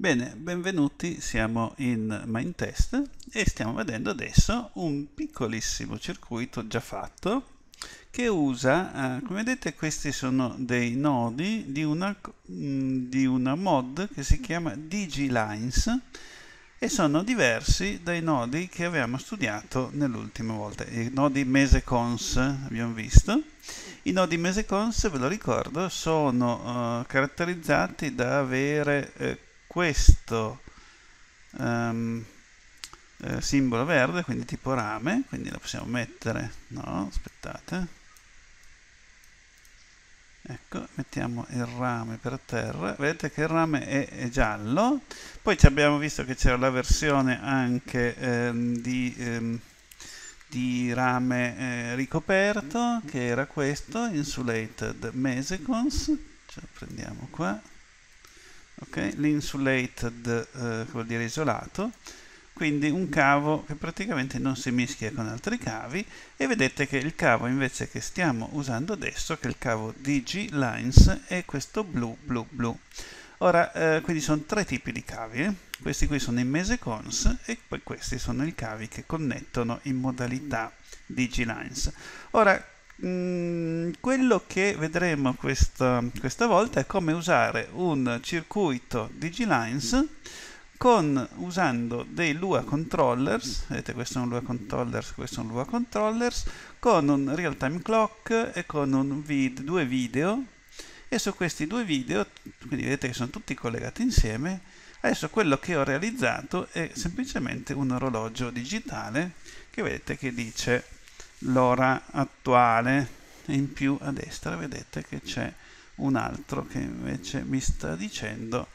Bene, benvenuti, siamo in Mindtest e stiamo vedendo adesso un piccolissimo circuito già fatto che usa, eh, come vedete questi sono dei nodi di una, mh, mm, di una mod che si chiama DigiLines e sono diversi dai nodi che avevamo studiato nell'ultima volta, i nodi mesecons abbiamo visto. I nodi mesecons, ve lo ricordo, sono eh, caratterizzati da avere eh, questo um, eh, simbolo verde, quindi tipo rame, quindi la possiamo mettere, no, aspettate, ecco, mettiamo il rame per terra, vedete che il rame è, è giallo, poi abbiamo visto che c'era la versione anche ehm, di... Ehm, di rame eh, ricoperto che era questo insulated mesecons ce lo prendiamo qua okay? l'insulated eh, che vuol dire isolato quindi un cavo che praticamente non si mischia con altri cavi e vedete che il cavo invece che stiamo usando adesso che è il cavo DG Lines è questo blu blu blu ora eh, quindi sono tre tipi di cavi eh? questi qui sono i mesecons e poi questi sono i cavi che connettono in modalità DG Lines ora Mm, quello che vedremo questa, questa, volta è come usare un circuito DigiLines con, usando dei Lua controllers, vedete questo è un Lua controllers, questo è un Lua controllers, con un real time clock e con vid due video e su questi due video, quindi vedete che sono tutti collegati insieme, adesso quello che ho realizzato è semplicemente un orologio digitale che vedete che dice l'ora attuale e in più a destra vedete che c'è un altro che invece mi sta dicendo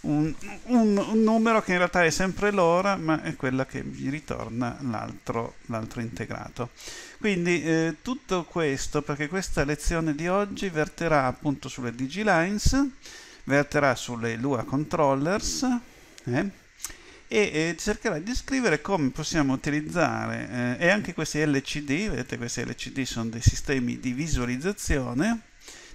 un, un, un, numero che in realtà è sempre l'ora ma è quella che mi ritorna l'altro, integrato quindi eh, tutto questo perché questa lezione di oggi verterà appunto sulle digilines verterà sulle Lua controllers eh? e cercherà di scrivere come possiamo utilizzare eh, e anche questi LCD, vedete questi LCD sono dei sistemi di visualizzazione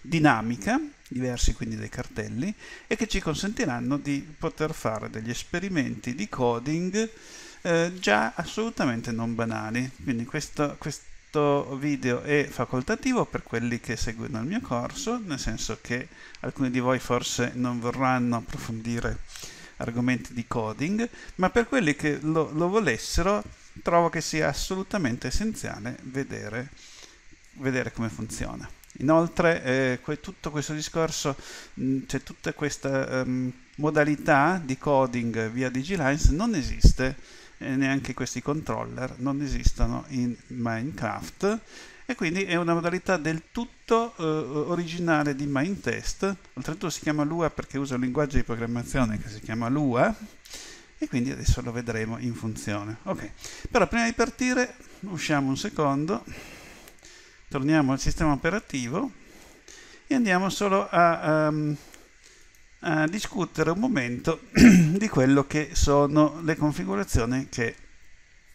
dinamica, diversi quindi dai cartelli, e che ci consentiranno di poter fare degli esperimenti di coding eh, già assolutamente non banali. Quindi questo, questo video è facoltativo per quelli che seguono il mio corso, nel senso che alcuni di voi forse non vorranno approfondire argomenti di coding, ma per quelli che lo, lo volessero trovo che sia assolutamente essenziale vedere, vedere come funziona. Inoltre eh, que tutto questo discorso, c'è cioè tutta questa um, ehm, modalità di coding via DigiLines non esiste, eh, neanche questi controller non esistono in Minecraft e quindi è una modalità del tutto eh, originale di Mindtest, oltretutto si chiama Lua perché usa un linguaggio di programmazione che si chiama Lua e quindi adesso lo vedremo in funzione. Ok, però prima di partire usciamo un secondo, torniamo al sistema operativo e andiamo solo a, um, a discutere un momento di quello che sono le configurazioni che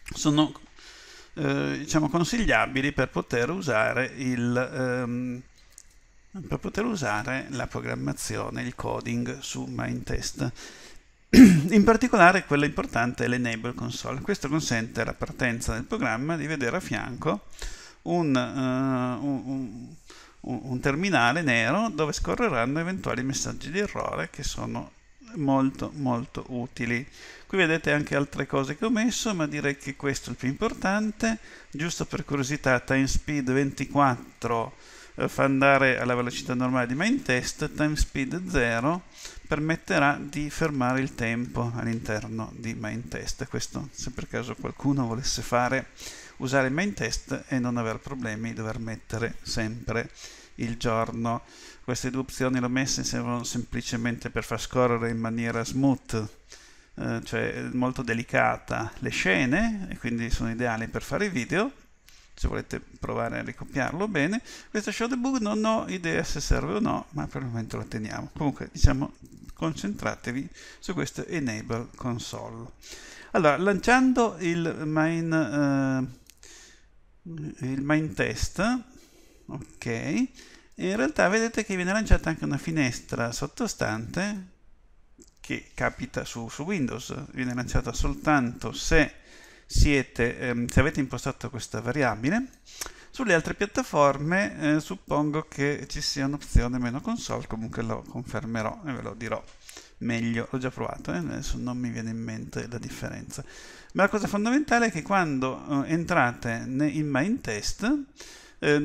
sono eh, diciamo consigliabili per poter usare il ehm, per poter usare la programmazione, il coding su Mindtest. In particolare quella importante è l'Enable Console. Questo consente alla partenza del programma di vedere a fianco un, uh, un, un, un terminale nero dove scorreranno eventuali messaggi di errore che sono molto molto utili qui vedete anche altre cose che ho messo ma direi che questo è il più importante giusto per curiosità TimeSpeed 24 eh, fa andare alla velocità normale di main test TimeSpeed 0 permetterà di fermare il tempo all'interno di main test questo se per caso qualcuno volesse fare usare il main test e non aver problemi dover mettere sempre il giorno queste due opzioni le ho messe servono semplicemente per far scorrere in maniera smooth, eh, cioè molto delicata, le scene, e quindi sono ideali per fare i video. Se volete provare a ricopiarlo bene, questo show debug non ho idea se serve o no, ma per il momento lo teniamo. Comunque, diciamo, concentratevi su questo enable console. Allora, lanciando il main, eh, il main test, ok, in realtà vedete che viene lanciata anche una finestra sottostante che capita su, su Windows, viene lanciata soltanto se, siete, ehm, se avete impostato questa variabile. Sulle altre piattaforme eh, suppongo che ci sia un'opzione meno console, comunque lo confermerò e ve lo dirò meglio. L'ho già provato, eh? adesso non mi viene in mente la differenza. Ma la cosa fondamentale è che quando eh, entrate in main test eh,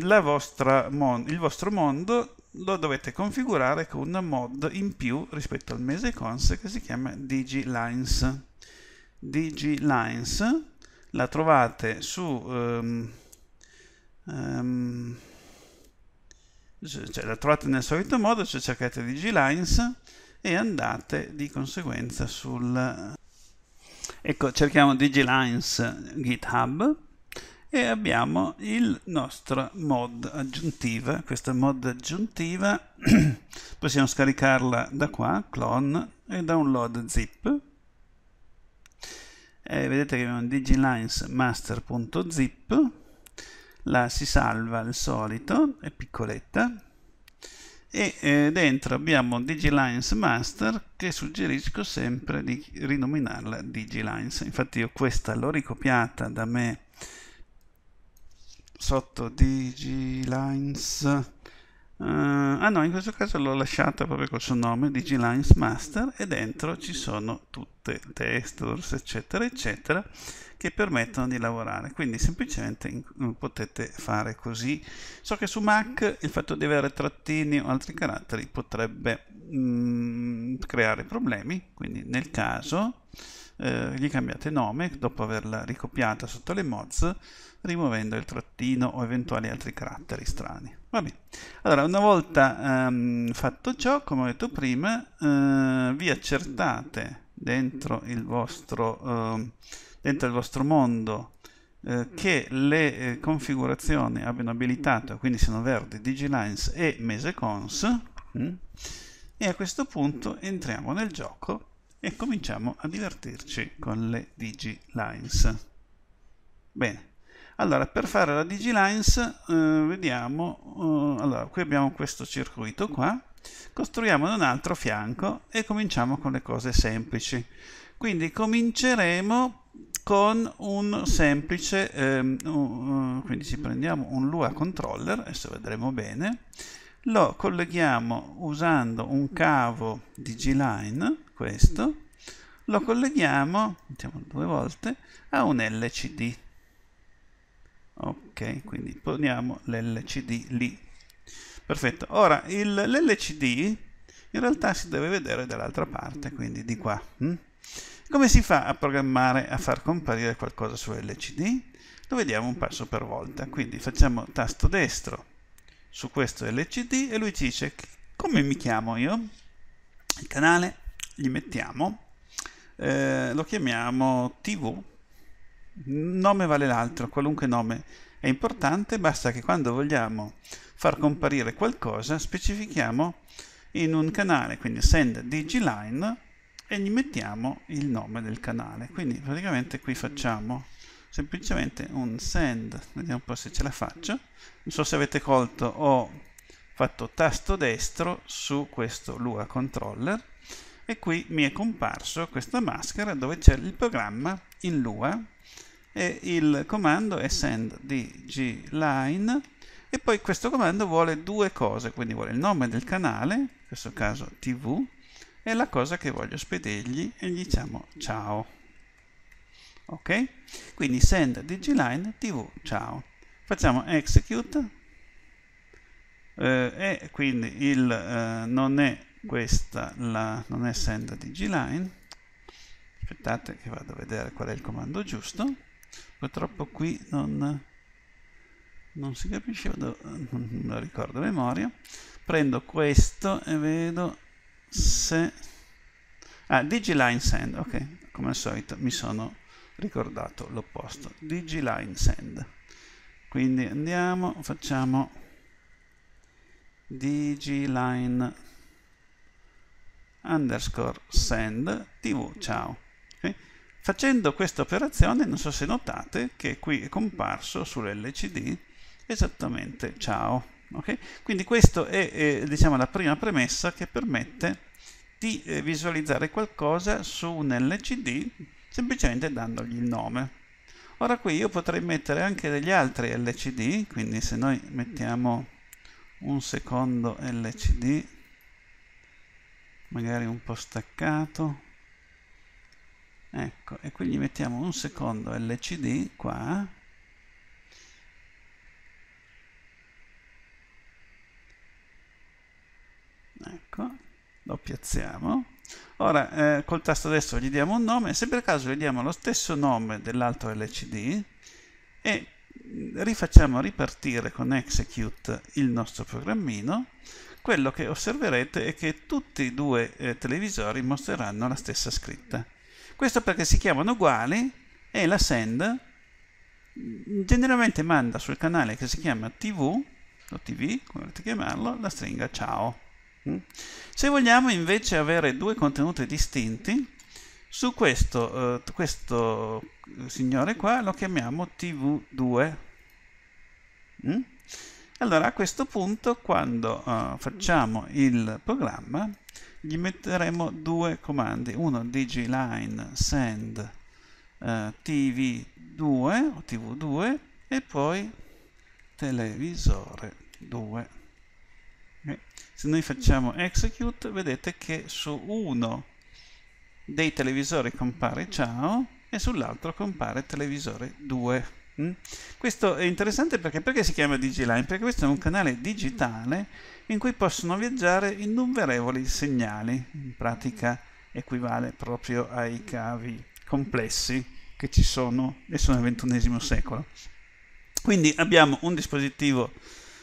mon- il vostro mondo lo dovete configurare con un mod in più rispetto al mese cons che si chiama DigiLines. DigiLines la trovate su... Um, um, cioè la trovate nel solito modo, cioè cercate DigiLines e andate di conseguenza sul... Ecco, cerchiamo DigiLines GitHub e abbiamo il nostro mod aggiuntiva questa mod aggiuntiva possiamo scaricarla da qua clone e download zip e vedete che abbiamo digilinesmaster.zip la si salva al solito è piccoletta e eh, dentro abbiamo digilines master che suggerisco sempre di rinominarla digilines infatti io questa l'ho ricopiata da me sotto DigiLines. Uh, ah no, in questo caso l'ho lasciata proprio col suo nome, DigiLines Master, e dentro ci sono tutte textures, eccetera, eccetera, che permettono di lavorare. Quindi semplicemente mm, potete fare così. So che su Mac il fatto di avere trattini o altri caratteri potrebbe mh, mm, creare problemi, quindi nel caso eh, gli cambiate nome dopo averla ricopiata sotto le mods rimuovendo il trattino o eventuali altri caratteri strani. Va bene. Allora, una volta um, fatto ciò, come ho detto prima, uh, vi accertate dentro il vostro, uh, dentro il vostro mondo eh, che le eh, configurazioni abbiano abilitato, quindi siano verdi, digilines e mesecons, mm? e a questo punto entriamo nel gioco e cominciamo a divertirci con le digilines. Bene. Allora, per fare la DigiLines, eh, vediamo, eh, allora, qui abbiamo questo circuito qua, costruiamo un altro fianco e cominciamo con le cose semplici. Quindi cominceremo con un semplice, ehm, uh, quindi ci prendiamo un Lua controller, adesso vedremo bene, lo colleghiamo usando un cavo DigiLine, questo, lo colleghiamo, mettiamo due volte, a un LCD ok quindi poniamo l'lcd lì perfetto ora l'lcd in realtà si deve vedere dall'altra parte quindi di qua hm? come si fa a programmare a far comparire qualcosa su LCD? lo vediamo un passo per volta quindi facciamo tasto destro su questo LCD e lui dice come mi chiamo io il canale gli mettiamo eh, lo chiamiamo TV nome vale l'altro, qualunque nome è importante, basta che quando vogliamo far comparire qualcosa specifichiamo in un canale, quindi send digiline e gli mettiamo il nome del canale. Quindi praticamente qui facciamo semplicemente un send, vediamo un po' se ce la faccio, non so se avete colto, ho fatto tasto destro su questo Lua controller e qui mi è comparso questa maschera dove c'è il programma in Lua e il comando è send di e poi questo comando vuole due cose, quindi vuole il nome del canale, in questo caso tv, e la cosa che voglio spedirgli e gli diciamo ciao. Ok? Quindi send di tv ciao. Facciamo execute eh, e quindi il, eh, non è questa, la, non è send di aspettate che vado a vedere qual è il comando giusto purtroppo qui non, non si capisce, vado, non me lo ricordo a memoria. Prendo questo e vedo se... Ah, digiline send, ok, come al solito mi sono ricordato l'opposto. digiline send. Quindi andiamo, facciamo digiline underscore send tv, ciao Facendo questa operazione, non so se notate, che qui è comparso sull'LCD esattamente ciao. Okay? Quindi questa è eh, diciamo, la prima premessa che permette di eh, visualizzare qualcosa su un LCD semplicemente dandogli il nome. Ora qui io potrei mettere anche degli altri LCD, quindi se noi mettiamo un secondo LCD, magari un po' staccato, ecco e quindi mettiamo un secondo lcd qua ecco lo piazziamo ora eh, col tasto destro gli diamo un nome se per caso gli diamo lo stesso nome dell'altro lcd e rifacciamo ripartire con execute il nostro programmino quello che osserverete è che tutti i due eh, televisori mostreranno la stessa scritta questo perché si chiamano uguali e la send generalmente manda sul canale che si chiama tv, o tv, come volete chiamarlo, la stringa ciao. Mm? Se vogliamo invece avere due contenuti distinti, su questo, eh, questo signore qua lo chiamiamo tv2. Mm? Allora a questo punto quando eh, facciamo il programma gli metteremo due comandi, uno dgline send eh, tv2 o tv2 e poi televisore 2. Okay. Se noi facciamo execute vedete che su uno dei televisori compare ciao e sull'altro compare televisore 2. Mm? Questo è interessante perché, perché si chiama DigiLine? Perché questo è un canale digitale in cui possono viaggiare innumerevoli segnali, in pratica equivale proprio ai cavi complessi che ci sono e sono nel XXI secolo. Quindi abbiamo un dispositivo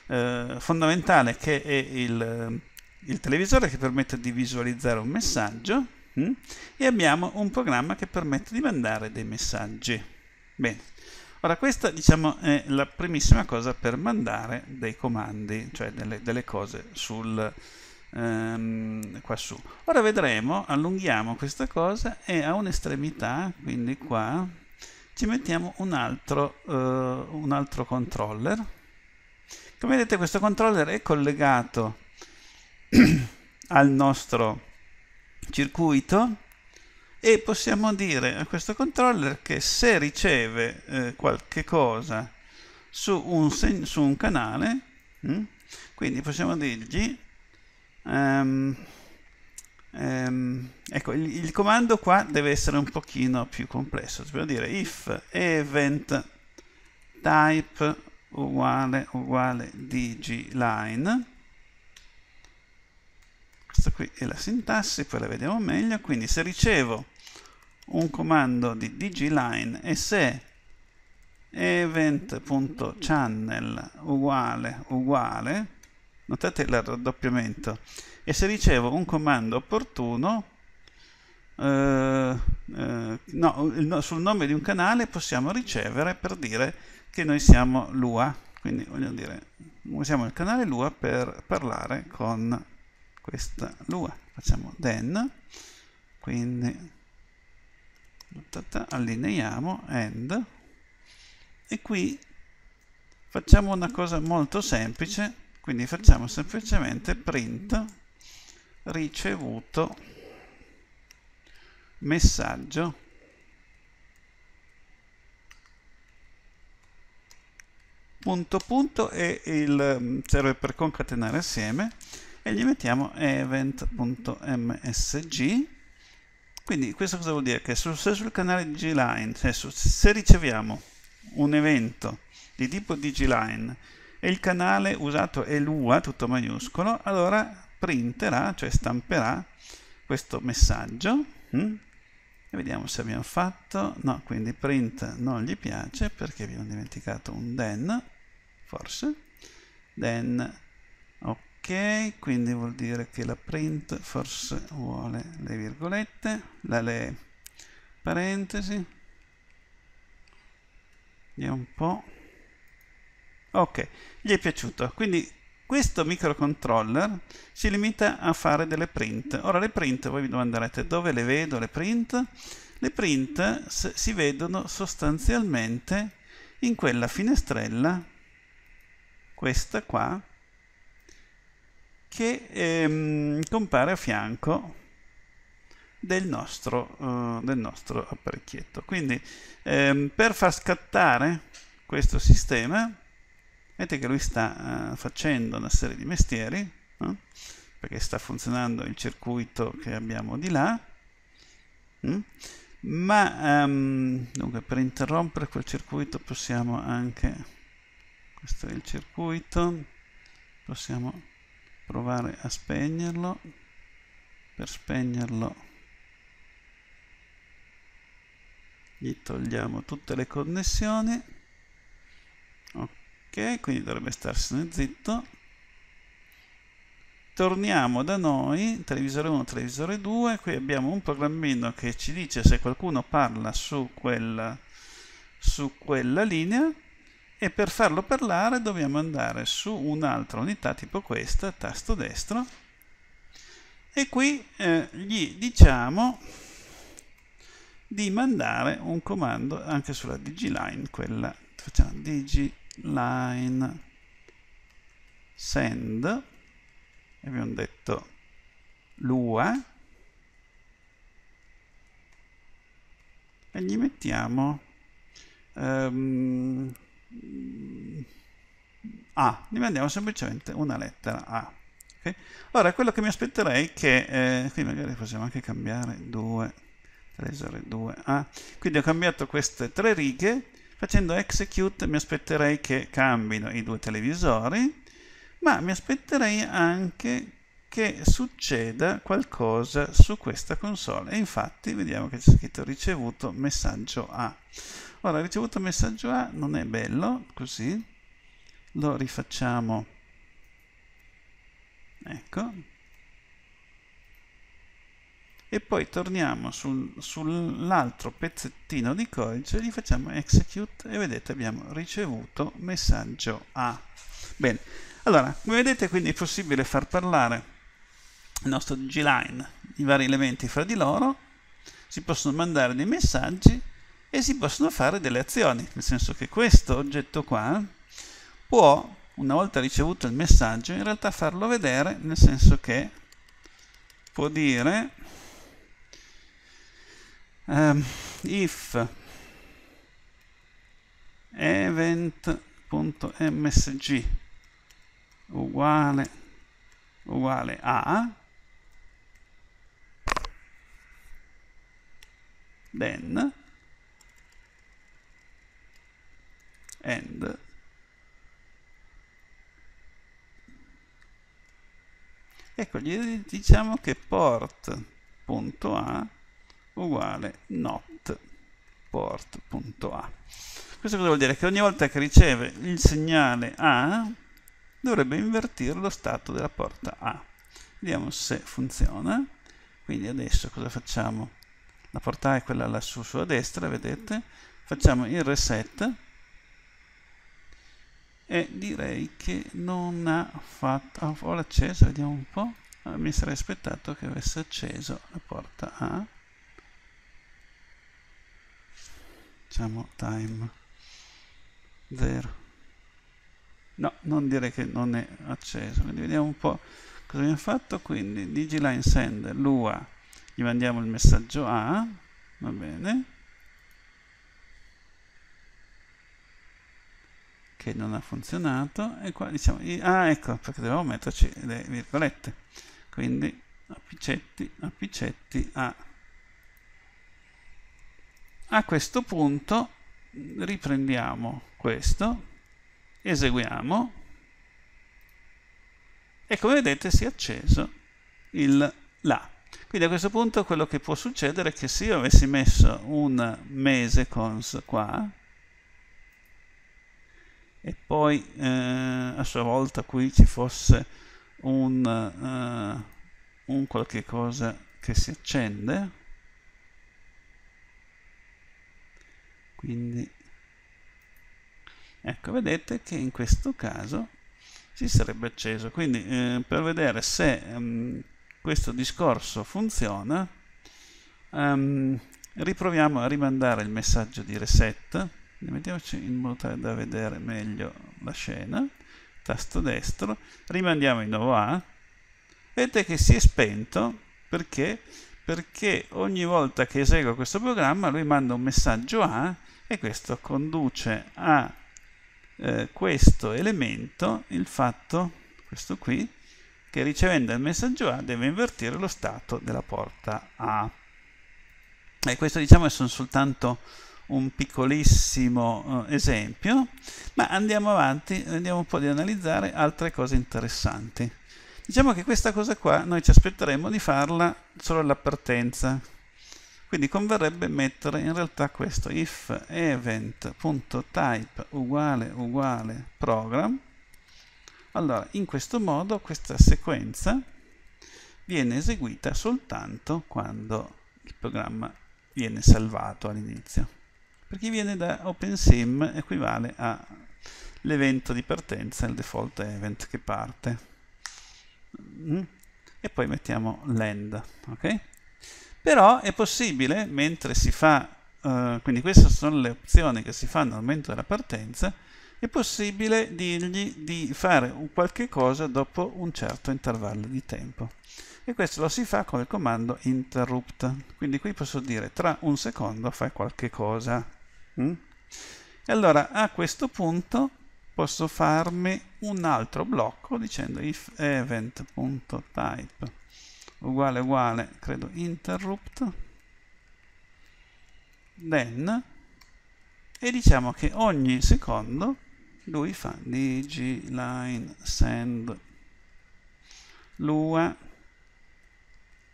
eh, fondamentale che è il, il, televisore che permette di visualizzare un messaggio mm? e abbiamo un programma che permette di mandare dei messaggi. Bene. Ora questa diciamo è la primissima cosa per mandare dei comandi, cioè delle, delle cose sul, ehm, qua su. Ora vedremo, allunghiamo questa cosa e a un'estremità, quindi qua, ci mettiamo un altro, eh, un altro controller. Come vedete questo controller è collegato al nostro circuito e possiamo dire a questo controller che se riceve eh, qualche cosa su un, su un canale, mh, mm, quindi possiamo dirgli, um, um, ecco il, il, comando qua deve essere un pochino più complesso, dobbiamo dire if event type uguale uguale dgline questa qui è la sintassi, poi la vediamo meglio, quindi se ricevo un comando di dgline e se event.channel uguale uguale, notate il raddoppiamento, e se ricevo un comando opportuno, eh, eh, no, il, sul nome di un canale possiamo ricevere per dire che noi siamo l'UA, quindi voglio dire usiamo il canale Lua per parlare con questa lua facciamo then quindi allineiamo end e qui facciamo una cosa molto semplice quindi facciamo semplicemente print ricevuto messaggio punto punto e il serve per concatenare assieme e gli mettiamo event.msg quindi questo cosa vuol dire? Che se sul canale di Gline, cioè se riceviamo un evento di tipo DigiLine e il canale usato è l'UA, tutto maiuscolo, allora printerà, cioè stamperà questo messaggio. Hm? E vediamo se abbiamo fatto, no, quindi print non gli piace perché abbiamo dimenticato un then, forse, then ok quindi vuol dire che la print forse vuole le virgolette la, le parentesi vediamo un po' ok gli è piaciuto quindi questo microcontroller si limita a fare delle print ora le print voi vi domanderete dove le vedo le print le print si vedono sostanzialmente in quella finestrella questa qua che ehm, compare a fianco del nostro, uh, del nostro apparecchietto. Quindi ehm, per far scattare questo sistema, vedete che lui sta uh, facendo una serie di mestieri, no? perché sta funzionando il circuito che abbiamo di là, mm? ma um, dunque, per interrompere quel circuito possiamo anche, questo è il circuito, possiamo provare a spegnerlo per spegnerlo gli togliamo tutte le connessioni ok quindi dovrebbe starsene zitto torniamo da noi televisore 1 televisore 2 qui abbiamo un programmino che ci dice se qualcuno parla su quella su quella linea e per farlo parlare dobbiamo andare su un'altra unità tipo questa, tasto destro, e qui eh, gli diciamo di mandare un comando anche sulla digiline, quella facciamo digiline send, abbiamo detto lua, e gli mettiamo um, a, ah, ne mandiamo semplicemente una lettera A. Okay? Allora, quello che mi aspetterei è che, eh, qui magari possiamo anche cambiare 2, 3, 0, 2, A. Quindi ho cambiato queste tre righe, facendo execute mi aspetterei che cambino i due televisori, ma mi aspetterei anche che succeda qualcosa su questa console. E infatti vediamo che c'è scritto ricevuto messaggio A. Ora, ho ricevuto messaggio A, non è bello, così. Lo rifacciamo. Ecco. E poi torniamo sul, sull'altro pezzettino di codice, gli facciamo execute e vedete abbiamo ricevuto messaggio A. Bene, allora, come vedete quindi è possibile far parlare il nostro G-Line, i vari elementi fra di loro, si possono mandare dei messaggi e si possono fare delle azioni, nel senso che questo oggetto qua può, una volta ricevuto il messaggio, in realtà farlo vedere, nel senso che può dire um, if event.msg uguale, uguale a then and ecco gli diciamo che port.a uguale not port.a questo cosa vuol dire? Che ogni volta che riceve il segnale A dovrebbe invertire lo stato della porta A. Vediamo se funziona. Quindi adesso cosa facciamo? La porta A è quella lassù sulla destra, vedete? Facciamo il reset e direi che non ha fatto... Oh, ho l'acceso, vediamo un po'. Mi sarei aspettato che avesse acceso la porta A. Diciamo time 0. No, non dire che non è acceso. Quindi vediamo un po' cosa abbiamo fatto. Quindi digiline send l'UA, gli mandiamo il messaggio A, va bene che non ha funzionato e qua diciamo ah ecco perché dovevamo metterci le virgolette quindi apicetti apicetti a a questo punto riprendiamo questo eseguiamo e come vedete si è acceso il la quindi a questo punto quello che può succedere è che se io avessi messo un mese cons qua e poi eh, a sua volta qui ci fosse un, eh, un qualche cosa che si accende quindi ecco vedete che in questo caso si sarebbe acceso quindi eh, per vedere se um, questo discorso funziona um, riproviamo a rimandare il messaggio di reset mettiamoci in modo tale da vedere meglio la scena tasto destro rimandiamo di nuovo A vedete che si è spento perché? perché ogni volta che eseguo questo programma lui manda un messaggio A e questo conduce a eh, questo elemento il fatto questo qui che ricevendo il messaggio A deve invertire lo stato della porta A e questo diciamo sono soltanto un piccolissimo eh, esempio, ma andiamo avanti, andiamo un po' di analizzare altre cose interessanti. Diciamo che questa cosa qua noi ci aspetteremmo di farla solo alla partenza, quindi converrebbe mettere in realtà questo if event.type uguale uguale program. Allora, in questo modo questa sequenza viene eseguita soltanto quando il programma viene salvato all'inizio per chi viene da OpenSim equivale all'evento di partenza, il default event che parte. Mm? E poi mettiamo l'end, ok? Però è possibile, mentre si fa, eh, quindi queste sono le opzioni che si fanno al momento della partenza, è possibile dirgli di fare un qualche cosa dopo un certo intervallo di tempo. E questo lo si fa con il comando interrupt. Quindi qui posso dire tra un secondo fai qualche cosa. Mm? E Allora a questo punto posso farmi un altro blocco dicendo if event.type uguale uguale credo interrupt then e diciamo che ogni secondo lui fa digi line send lua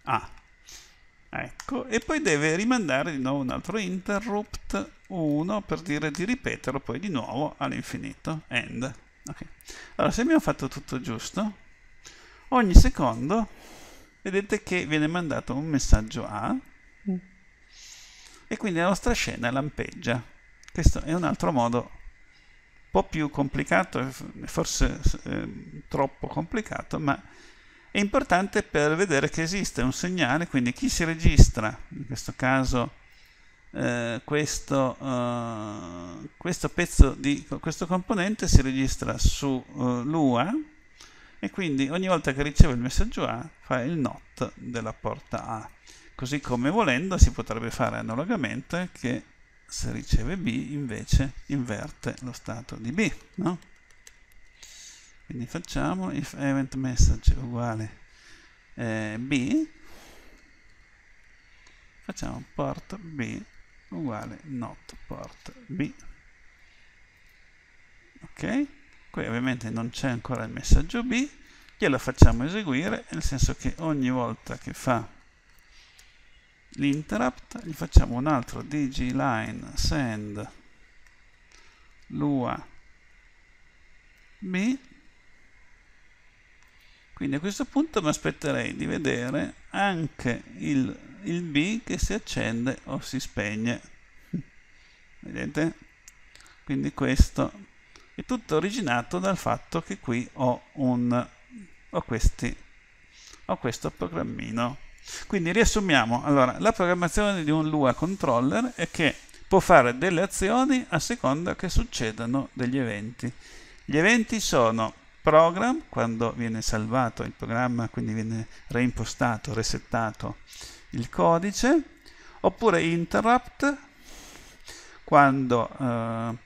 a Ecco, e poi deve rimandare di nuovo un altro interrupt 1 per dire di ripeterlo poi di nuovo all'infinito. End. Okay. Allora, se abbiamo fatto tutto giusto, ogni secondo vedete che viene mandato un messaggio A e quindi la nostra scena lampeggia. Questo è un altro modo un po' più complicato, forse eh, troppo complicato, ma è importante per vedere che esiste un segnale, quindi chi si registra, in questo caso eh, questo, eh, questo, pezzo di questo componente si registra su eh, l'UA e quindi ogni volta che riceve il messaggio A fa il NOT della porta A. Così come volendo si potrebbe fare analogamente che se riceve B invece inverte lo stato di B. No? quindi facciamo if event message uguale eh, b facciamo port b uguale not port b ok qui ovviamente non c'è ancora il messaggio b glielo facciamo eseguire nel senso che ogni volta che fa l'interrupt gli facciamo un altro dgline send lua b quindi a questo punto mi aspetterei di vedere anche il, il B che si accende o si spegne. Vedete? Quindi questo è tutto originato dal fatto che qui ho, un, ho, questi, ho questo programmino. Quindi riassumiamo, allora, la programmazione di un Lua controller è che può fare delle azioni a seconda che succedano degli eventi. Gli eventi sono program, quando viene salvato il programma, quindi viene reimpostato, resettato il codice, oppure interrupt, quando eh,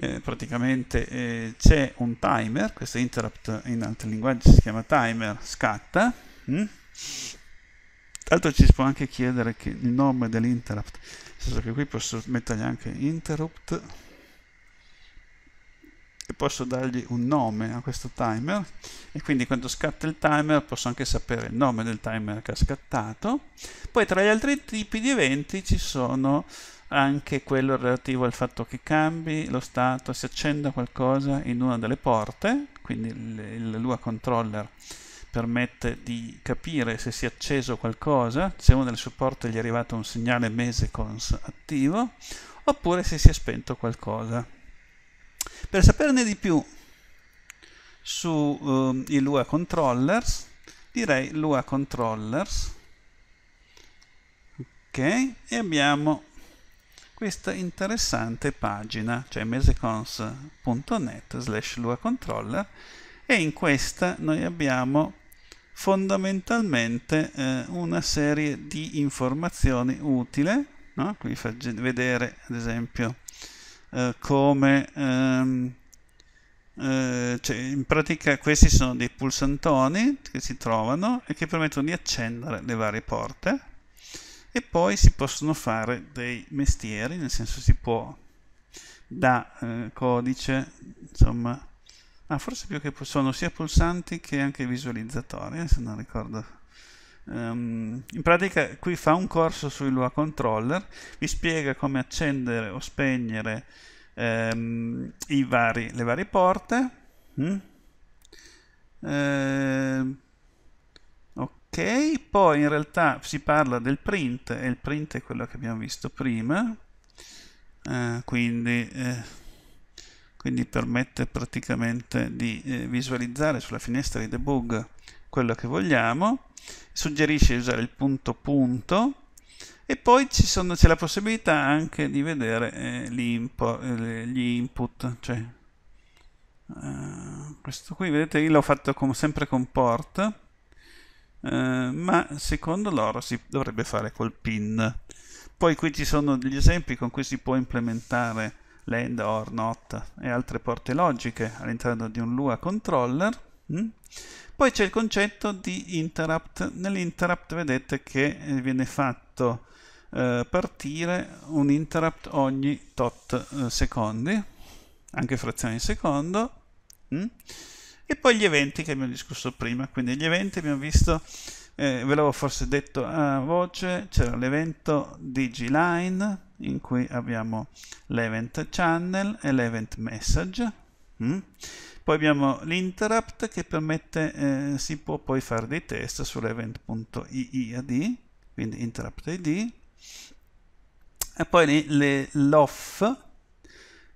eh praticamente eh, c'è un timer, questo interrupt in altri linguaggi si chiama timer, scatta, mm? Tra l'altro ci si può anche chiedere il nome dell'interrupt, nel senso che qui posso mettergli anche interrupt posso dargli un nome a questo timer e quindi quando scatta il timer posso anche sapere il nome del timer che ha scattato. Poi tra gli altri tipi di eventi ci sono anche quello relativo al fatto che cambi lo stato, si accenda qualcosa in una delle porte, quindi il, Lua controller permette di capire se si è acceso qualcosa, se una delle sue porte gli è arrivato un segnale mesecons attivo, oppure se si è spento qualcosa. Per saperne di più su um, i Lua Controllers, direi Lua Controllers, ok, e abbiamo questa interessante pagina, cioè mesecons.net slash Lua Controller, e in questa noi abbiamo fondamentalmente eh, una serie di informazioni utile, no? qui fa vedere ad esempio eh, come ehm, eh, cioè in pratica questi sono dei pulsantoni che si trovano e che permettono di accendere le varie porte e poi si possono fare dei mestieri nel senso si può da eh, codice insomma ah, forse più che sono sia pulsanti che anche visualizzatori eh, se non ricordo Um, in pratica qui fa un corso sui Lua Controller, vi spiega come accendere o spegnere um, vari, le varie porte. Mm. Uh, ok, poi in realtà si parla del print e il print è quello che abbiamo visto prima. Uh, quindi, eh, quindi, permette praticamente di eh, visualizzare sulla finestra di debug quello che vogliamo, suggerisce di usare il punto punto e poi ci sono, c'è la possibilità anche di vedere eh, gli, impo, eh, gli, input, cioè, eh, questo qui vedete io l'ho fatto con, sempre con port, eh, ma secondo loro si dovrebbe fare col pin. Poi qui ci sono degli esempi con cui si può implementare l'end or not e altre porte logiche all'interno di un Lua controller. Mm? Poi c'è il concetto di interrupt. Nell'interrupt vedete che eh, viene fatto eh, partire un interrupt ogni tot eh, secondi, anche frazione di secondo. Mm? E poi gli eventi che abbiamo discusso prima. Quindi gli eventi abbiamo visto, eh, ve l'avevo forse detto a voce, c'era l'evento DigiLine in cui abbiamo l'event channel e l'event message. Mm? Poi abbiamo l'interrupt che permette, eh, si può poi fare dei test sull'event.iiad, quindi interrupt id, e poi le, l'off,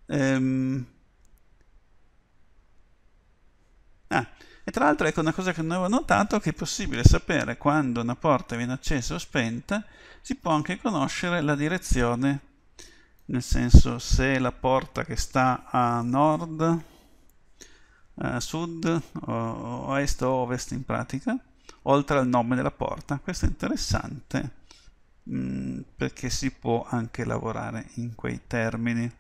ehm, ah, e tra l'altro ecco una cosa che non avevo notato che è possibile sapere quando una porta viene accesa o spenta, si può anche conoscere la direzione, nel senso se la porta che sta a nord eh, sud, o, est o ovest in pratica, oltre al nome della porta. Questo è interessante mm, perché si può anche lavorare in quei termini.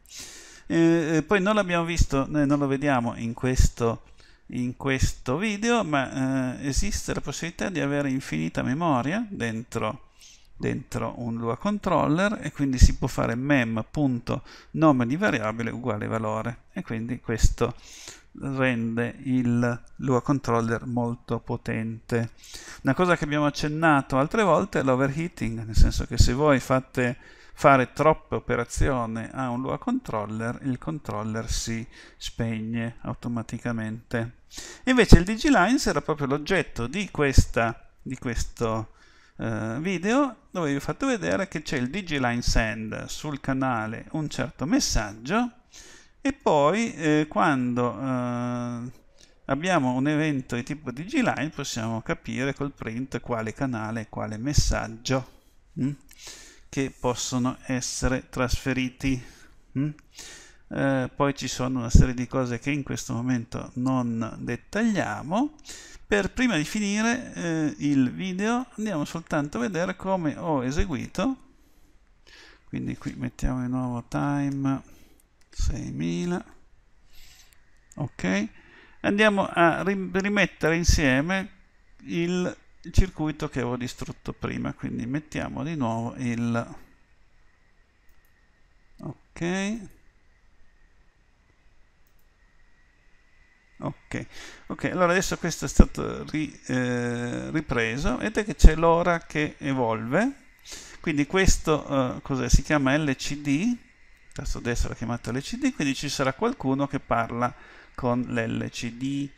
Eh, poi non l'abbiamo visto, noi eh, non lo vediamo in questo, in questo video, ma eh, esiste la possibilità di avere infinita memoria dentro dentro un Lua controller e quindi si può fare mem.nome di variabile uguale valore e quindi questo rende il Lua Controller molto potente. Una cosa che abbiamo accennato altre volte è l'overheating, nel senso che se voi fate fare troppe operazioni a un Lua Controller, il controller si spegne automaticamente. Invece il DigiLines era proprio l'oggetto di, di questo eh, video dove vi ho fatto vedere che c'è il DigiLine Send sul canale un certo messaggio e poi eh, quando eh, abbiamo un evento di tipo DigiLine possiamo capire col print quale canale e quale messaggio hm, che possono essere trasferiti. Hm. Eh, poi ci sono una serie di cose che in questo momento non dettagliamo. Per prima di finire eh, il video andiamo soltanto a vedere come ho eseguito. Quindi qui mettiamo di nuovo time 6.000 ok andiamo a rimettere insieme il circuito che avevo distrutto prima quindi mettiamo di nuovo il ok ok ok allora adesso questo è stato ri, eh, ripreso vedete che c'è l'ora che evolve quindi questo eh, si chiama LCD tasto destro è chiamato LCD, quindi ci sarà qualcuno che parla con l'LCD,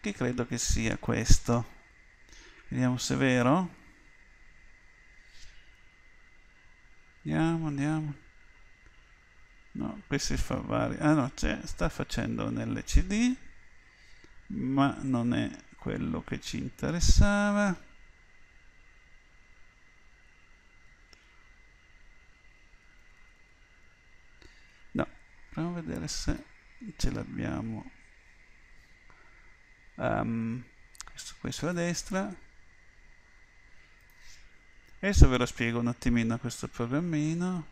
che credo che sia questo. Vediamo se è vero. Andiamo, andiamo. No, questo fa vari... Ah no, sta facendo un LCD, ma non è quello che ci interessava. proviamo a vedere se ce l'abbiamo um, questo qui sulla destra adesso ve lo spiego un attimino questo programmino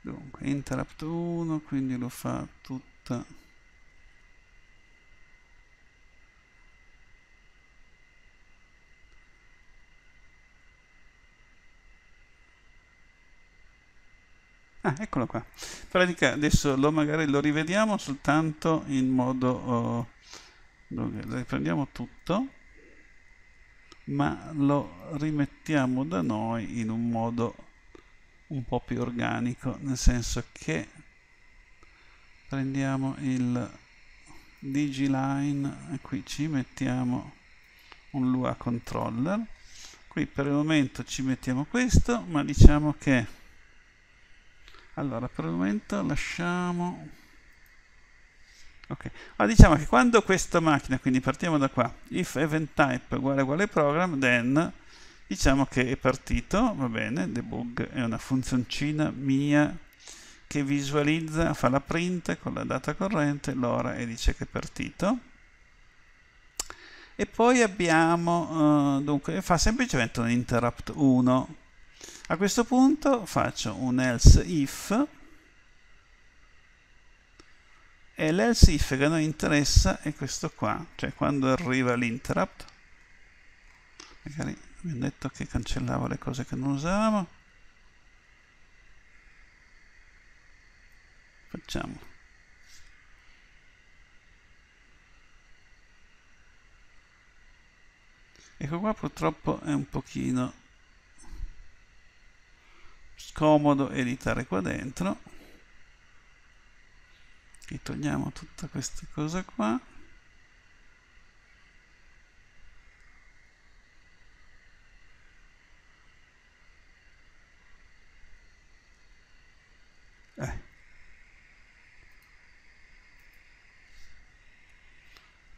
dunque interrupt 1 quindi lo fa tutta Ah, eccolo qua. In pratica adesso lo, magari lo rivediamo soltanto in modo... Oh, riprendiamo tutto, ma lo rimettiamo da noi in un modo un po' più organico, nel senso che prendiamo il digiline e qui ci mettiamo un lua controller qui per il momento ci mettiamo questo ma diciamo che allora per il momento lasciamo ok allora diciamo che quando questa macchina quindi partiamo da qua if event type uguale uguale program then diciamo che è partito va bene debug è una funzioncina mia che visualizza fa la print con la data corrente l'ora e dice che è partito e poi abbiamo eh, dunque fa semplicemente un interrupt 1 a questo punto faccio un else if e l'else if che a noi interessa è questo qua, cioè quando arriva l'interrupt, magari abbiamo detto che cancellavo le cose che non usavamo, facciamo ecco qua purtroppo è un pochino scomodo editare qua dentro e togliamo tutta questa cosa qua eh.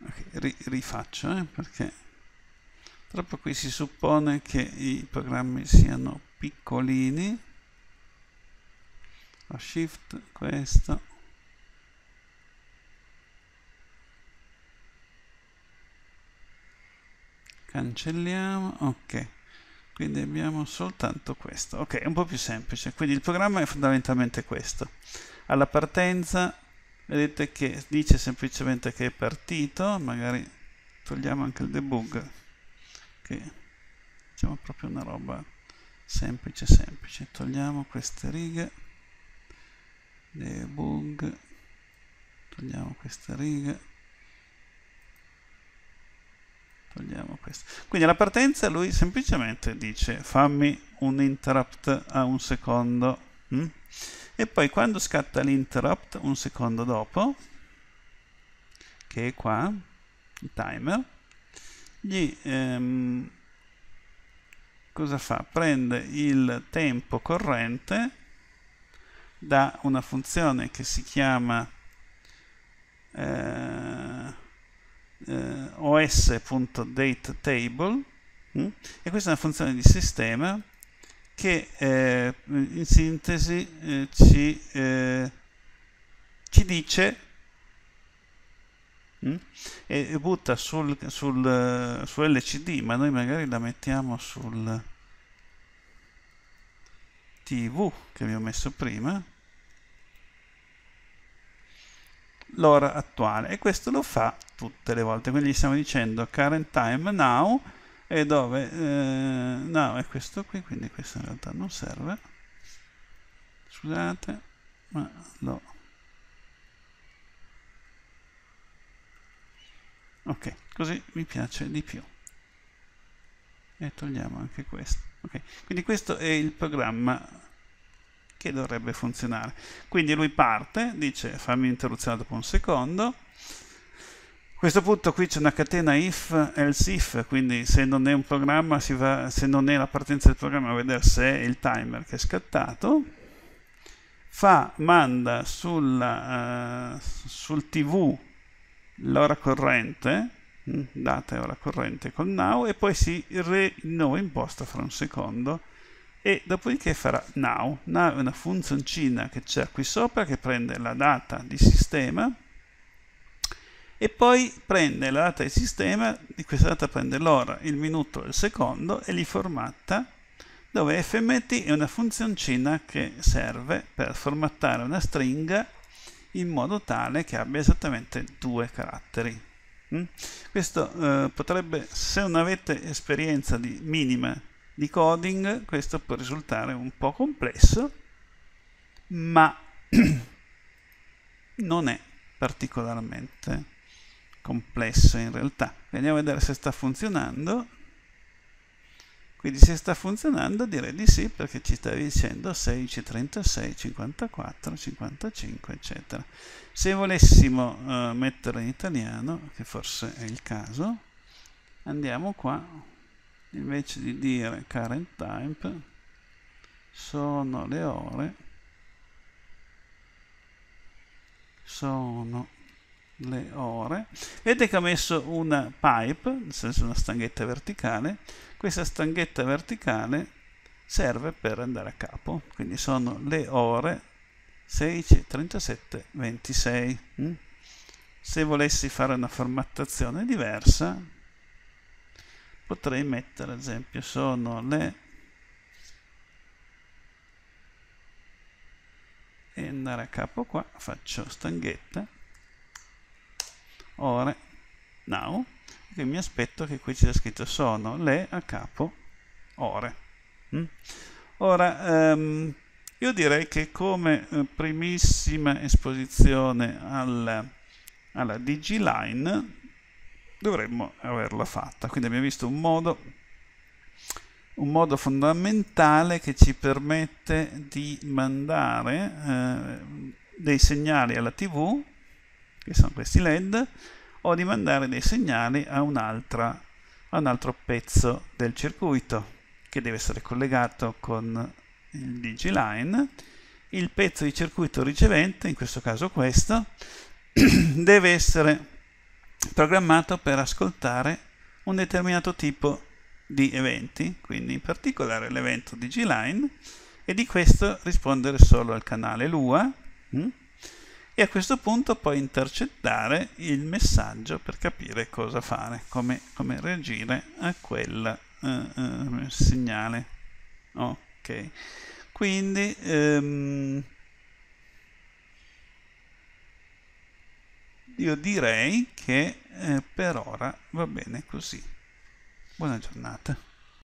okay, ri rifaccio eh, perché troppo qui si suppone che i programmi siano piccolini la shift questa cancelliamo ok quindi abbiamo soltanto questo ok è un po' più semplice quindi il programma è fondamentalmente questo alla partenza vedete che dice semplicemente che è partito magari togliamo anche il debug che facciamo proprio una roba semplice semplice togliamo queste righe debug togliamo questa riga togliamo questa quindi alla partenza lui semplicemente dice fammi un interrupt a un secondo hm? e poi quando scatta l'interrupt un secondo dopo che è qua il timer gli ehm, cosa fa? prende il tempo corrente da una funzione che si chiama eh, eh, os.datetable hm? Mm? e questa è una funzione di sistema che eh, in sintesi eh, ci, eh, ci, dice hm? Mm? e, e butta sul, sul, eh, su LCD ma noi magari la mettiamo sul tv che vi ho messo prima l'ora attuale e questo lo fa tutte le volte quindi stiamo dicendo current time now e dove eh, no è questo qui quindi questo in realtà non serve scusate ma lo ok così mi piace di più e togliamo anche questo ok quindi questo è il programma che dovrebbe funzionare. Quindi lui parte, dice fammi interruzione dopo un secondo. A questo punto qui c'è una catena if else if, quindi se non è un programma, va, se non è la partenza del programma, a vedere se è il timer che è scattato. Fa, manda sulla, uh, sul tv l'ora corrente, mm, data e ora corrente con now, e poi si re, no imposta fra un secondo e dopodiché farà now, now è una funzioncina che c'è qui sopra che prende la data di sistema e poi prende la data di sistema, di questa data prende l'ora, il minuto e il secondo e li formatta dove fmt è una funzioncina che serve per formattare una stringa in modo tale che abbia esattamente due caratteri. Mm? Questo eh, potrebbe, se non avete esperienza di minima di coding, questo può risultare un po' complesso, ma non è particolarmente complesso in realtà. Andiamo a vedere se sta funzionando. Quindi se sta funzionando direi di sì perché ci sta dicendo 16, 36, 54, 55 eccetera. Se volessimo uh, metterlo in italiano, che forse è il caso, andiamo qua invece di dire current time sono le ore sono le ore vedete che ho messo una pipe nel senso una stanghetta verticale questa stanghetta verticale serve per andare a capo quindi sono le ore 16 37 26 se volessi fare una formattazione diversa potrei mettere ad esempio sono le e andare a capo qua faccio stanghetta ore now e mi aspetto che qui ci sia scritto sono le a capo ore mm? ora um, io direi che come eh, primissima esposizione alla, alla DigiLine dovremmo averla fatta. Quindi abbiamo visto un modo, un modo fondamentale che ci permette di mandare eh, dei segnali alla TV, che sono questi LED, o di mandare dei segnali a, a un altro pezzo del circuito che deve essere collegato con il DigiLine. Il pezzo di circuito ricevente, in questo caso questo, deve essere programmato per ascoltare un determinato tipo di eventi, quindi in particolare l'evento di G-Line, e di questo rispondere solo al canale Lua, mh? Mm? e a questo punto poi intercettare il messaggio per capire cosa fare, come, come reagire a quel uh, uh, segnale. Ok, quindi... Um, Io direi che eh, per ora va bene così. Buona giornata.